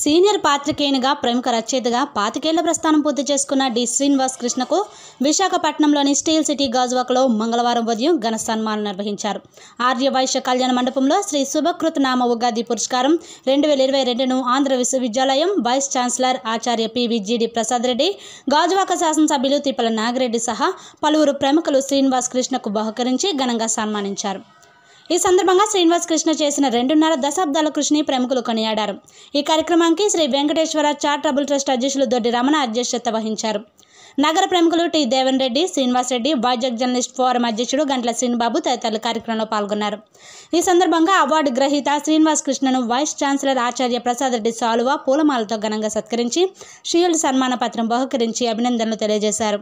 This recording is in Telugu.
సీనియర్ పాత్రికేయునిగా ప్రముఖ రచయితగా పాతికేళ్ల ప్రస్థానం పూర్తి చేసుకున్న డి శ్రీనివాస్ కృష్ణకు విశాఖపట్నంలోని స్టీల్ సిటీ గాజువాకలో మంగళవారం ఉదయం ఘన సన్మానం నిర్వహించారు ఆర్యవైశ్య కళ్యాణ మండపంలో శ్రీ శుభకృత్ నామ ఉగాది పురస్కారం రెండు వేల ఇరవై రెండును ఆంధ్ర విశ్వవిద్యాలయం వైస్ ఛాన్సలర్ ఆచార్య పివిజిడి ప్రసాద్ రెడ్డి గాజువాక శాసనసభ్యులు తిప్పల నాగిరెడ్డి సహా పలువురు ప్రముఖులు శ్రీనివాస్ కృష్ణకు బహుకరించి ఘనంగా సన్మానించారు ఈ సందర్భంగా శ్రీనివాస్ కృష్ణ చేసిన రెండున్నర దశాబ్దాల కృషిని ప్రముఖులు కొనియాడారు ఈ కార్యక్రమానికి శ్రీ వెంకటేశ్వర ట్రబుల్ ట్రస్ట్ అధ్యక్షులు దొడ్డి రమణ అధ్యక్షత వహించారు నగర ప్రముఖులు T Devan Reddy Srinivas Reddy Vizag journalist forum అధ్యక్షుడు గంట్ల శ్రీనిబాబు తదితరులు కార్యక్రమంలో పాల్గొన్నారు ఈ సందర్భంగా అవార్డు గ్రహీత శ్రీనివాస్ కృష్ణను వైస్ ఛాన్సలర్ ఆచార్య ప్రసాద్ రెడ్డి సాలువా పూలమాలతో ఘనంగా సత్కరించి షీల్డ్ సన్మాన పత్రం బహుకరించి అభినందనలు తెలియజేశారు